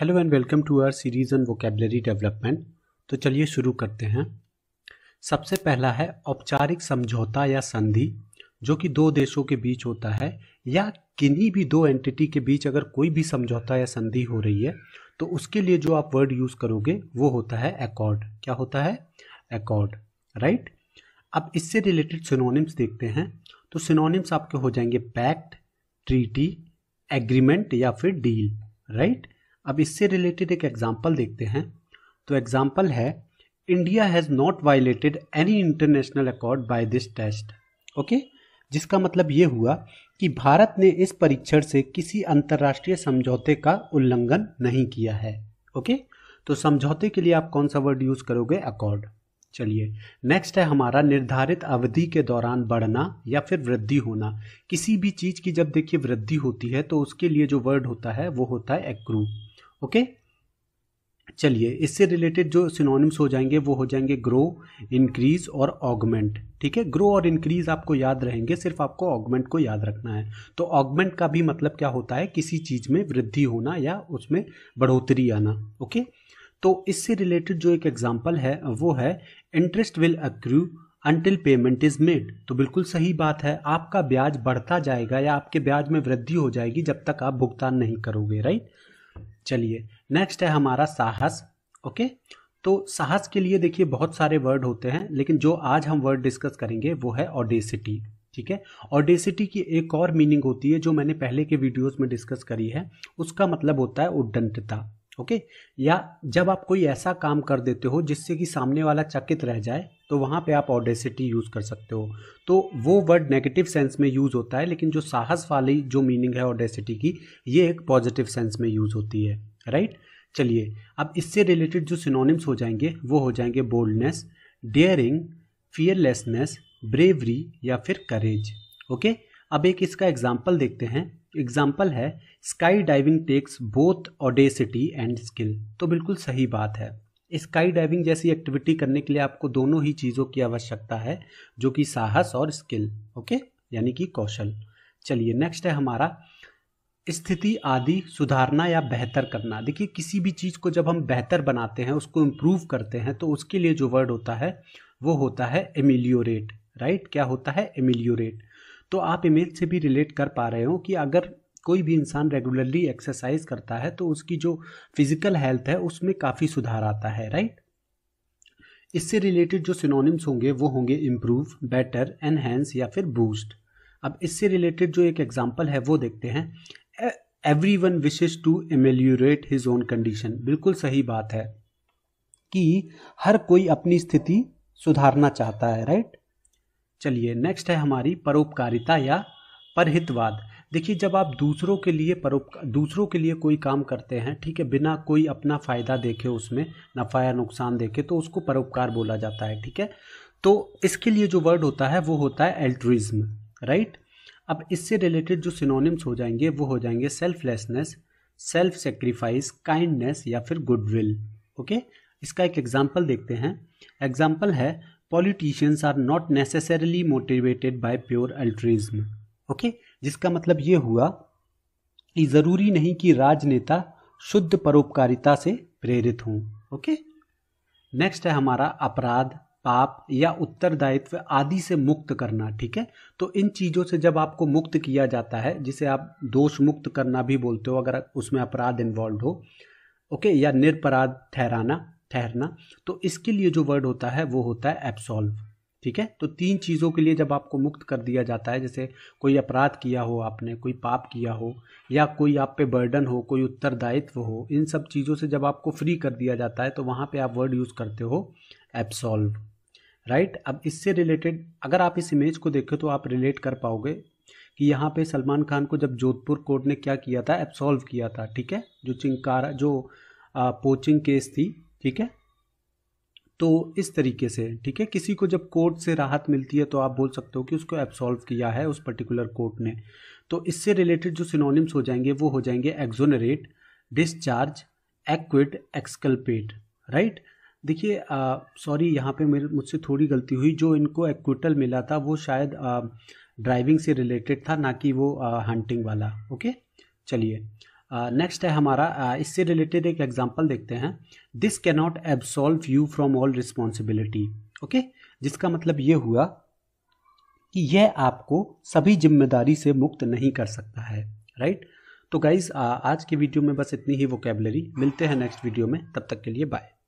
Hello and welcome to our series on vocabulary development तो चलिए शुरू करते हैं सबसे पहला है औपचारिक समझौता या संधि जो कि दो देशों के बीच होता है या किन्हीं भी दो एंटिटी के बीच अगर कोई भी समझौता या संधि हो रही है तो उसके लिए जो आप वर्ड यूज़ करोगे वो होता है अकॉर्ड क्या होता है अकॉर्ड राइट right? अब इससे रिलेटेड सिनोनिम्स देखते हैं तो सिनोनिम्स आपके हो जाएंगे पैक्ट ट्रीटी एग्रीमेंट या फिर डील राइट अब इससे रिलेटेड एक एग्जाम्पल देखते हैं तो एग्जाम्पल है India has not violated any international accord by this test okay जिसका मतलब ये हुआ कि भारत ने इस परीक्षण से किसी अंतर्राष्ट्रीय समझौते का उल्लंघन नहीं किया है ओके okay? तो समझौते के लिए आप कौन सा वर्ड यूज़ करोगे अकॉर्ड चलिए नेक्स्ट है हमारा निर्धारित अवधि के दौरान बढ़ना या फिर वृद्धि होना किसी भी चीज़ की जब देखिए वृद्धि होती है तो उसके लिए जो वर्ड होता है वो होता है एक्रू ओके चलिए इससे रिलेटेड जो सिनोनिम्स हो जाएंगे वो हो जाएंगे ग्रो इंक्रीज और ऑगमेंट ठीक है ग्रो और इंक्रीज आपको याद रहेंगे सिर्फ आपको ऑगमेंट को याद रखना है तो ऑगमेंट का भी मतलब क्या होता है किसी चीज़ में वृद्धि होना या उसमें बढ़ोतरी आना ओके okay? तो इससे रिलेटेड जो एक एग्जाम्पल है वो है interest will accrue until payment is made तो बिल्कुल सही बात है आपका ब्याज बढ़ता जाएगा या आपके ब्याज में वृद्धि हो जाएगी जब तक आप भुगतान नहीं करोगे राइट चलिए नेक्स्ट है हमारा साहस ओके तो साहस के लिए देखिए बहुत सारे वर्ड होते हैं लेकिन जो आज हम वर्ड डिस्कस करेंगे वो है ऑडेसिटी ठीक है ऑडेसिटी की एक और मीनिंग होती है जो मैंने पहले के वीडियोस में डिस्कस करी है उसका मतलब होता है उड्डंतता ओके या जब आप कोई ऐसा काम कर देते हो जिससे कि सामने वाला चकित रह जाए तो वहाँ पे आप ऑडेसिटी यूज़ कर सकते हो तो वो वर्ड नेगेटिव सेंस में यूज़ होता है लेकिन जो साहस वाली जो मीनिंग है ऑडेसिटी की ये एक पॉजिटिव सेंस में यूज़ होती है राइट चलिए अब इससे रिलेटेड जो सिनोनिम्स हो जाएंगे वो हो जाएंगे बोल्डनेस डेयरिंग फियरलेसनेस ब्रेवरी या फिर करेज ओके अब एक इसका एग्जाम्पल देखते हैं एग्जाम्पल है skydiving takes both audacity and skill तो बिल्कुल सही बात है स्काई डाइविंग जैसी एक्टिविटी करने के लिए आपको दोनों ही चीज़ों की आवश्यकता है जो कि साहस और स्किल ओके यानी कि कौशल चलिए नेक्स्ट है हमारा स्थिति आदि सुधारना या बेहतर करना देखिए किसी भी चीज़ को जब हम बेहतर बनाते हैं उसको इम्प्रूव करते हैं तो उसके लिए जो वर्ड होता है वो होता है एमिलियोरेट राइट क्या होता है एमिलियोरेट तो आप इमेज से भी रिलेट कर पा रहे हो कि अगर कोई भी इंसान रेगुलरली एक्सरसाइज करता है तो उसकी जो फिजिकल हेल्थ है उसमें काफ़ी सुधार आता है राइट इससे रिलेटेड जो सिनोनिम्स होंगे वो होंगे इम्प्रूव बेटर एनहेंस या फिर बूस्ट अब इससे रिलेटेड जो एक एग्जाम्पल है वो देखते हैं everyone wishes to ameliorate his own condition बिल्कुल सही बात है कि हर कोई अपनी स्थिति सुधारना चाहता है राइट चलिए नेक्स्ट है हमारी परोपकारिता या परहितवाद देखिए जब आप दूसरों के लिए परोप दूसरों के लिए कोई काम करते हैं ठीक है बिना कोई अपना फ़ायदा देखे उसमें नफ़ा या नुकसान देखे तो उसको परोपकार बोला जाता है ठीक है तो इसके लिए जो वर्ड होता है वो होता है एल्ट्रिज्म राइट अब इससे रिलेटेड जो सिनोनिम्स हो जाएंगे वो हो जाएंगे सेल्फलेसनेस सेल्फ सेक्रीफाइस काइंडनेस या फिर गुडविल ओके इसका एक एग्जाम्पल देखते हैं एग्जाम्पल है politicians are not necessarily motivated by pure altruism okay जिसका मतलब ये हुआ कि ज़रूरी नहीं कि राजनेता शुद्ध परोपकारिता से प्रेरित हों ओके नेक्स्ट है हमारा अपराध पाप या उत्तरदायित्व आदि से मुक्त करना ठीक है तो इन चीज़ों से जब आपको मुक्त किया जाता है जिसे आप दोष मुक्त करना भी बोलते हो अगर उसमें अपराध इन्वॉल्व हो ओके या निरपराध ठहराना ठहरना तो इसके लिए जो वर्ड होता है वो होता है एब्सॉल्व ठीक है तो तीन चीज़ों के लिए जब आपको मुक्त कर दिया जाता है जैसे कोई अपराध किया हो आपने कोई पाप किया हो या कोई आप पे बर्डन हो कोई उत्तरदायित्व हो इन सब चीज़ों से जब आपको फ्री कर दिया जाता है तो वहाँ पे आप वर्ड यूज़ करते हो एब्सॉल्व राइट अब इससे रिलेटेड अगर आप इस इमेज को देखें तो आप रिलेट कर पाओगे कि यहाँ पर सलमान खान को जब जोधपुर कोर्ट ने क्या किया था एब्सॉल्व किया था ठीक है जो चिंकारा जो पोचिंग केस थी ठीक है तो इस तरीके से ठीक है किसी को जब कोर्ट से राहत मिलती है तो आप बोल सकते हो कि उसको एब्सॉल्व किया है उस पर्टिकुलर कोर्ट ने तो इससे रिलेटेड जो सिनोनिम्स हो जाएंगे वो हो जाएंगे exonerate discharge acquit exculpate right देखिए सॉरी यहाँ पे मेरे मुझसे थोड़ी गलती हुई जो इनको एक्विटल मिला था वो शायद ड्राइविंग से रिलेटेड था ना कि वो हंटिंग वाला ओके चलिए नेक्स्ट uh, है हमारा uh, इससे रिलेटेड एक एग्जाम्पल देखते हैं this cannot absolve you from all responsibility okay जिसका मतलब ये हुआ कि यह आपको सभी जिम्मेदारी से मुक्त नहीं कर सकता है राइट right? तो गाइज uh, आज के वीडियो में बस इतनी ही वो मिलते हैं नेक्स्ट वीडियो में तब तक के लिए बाय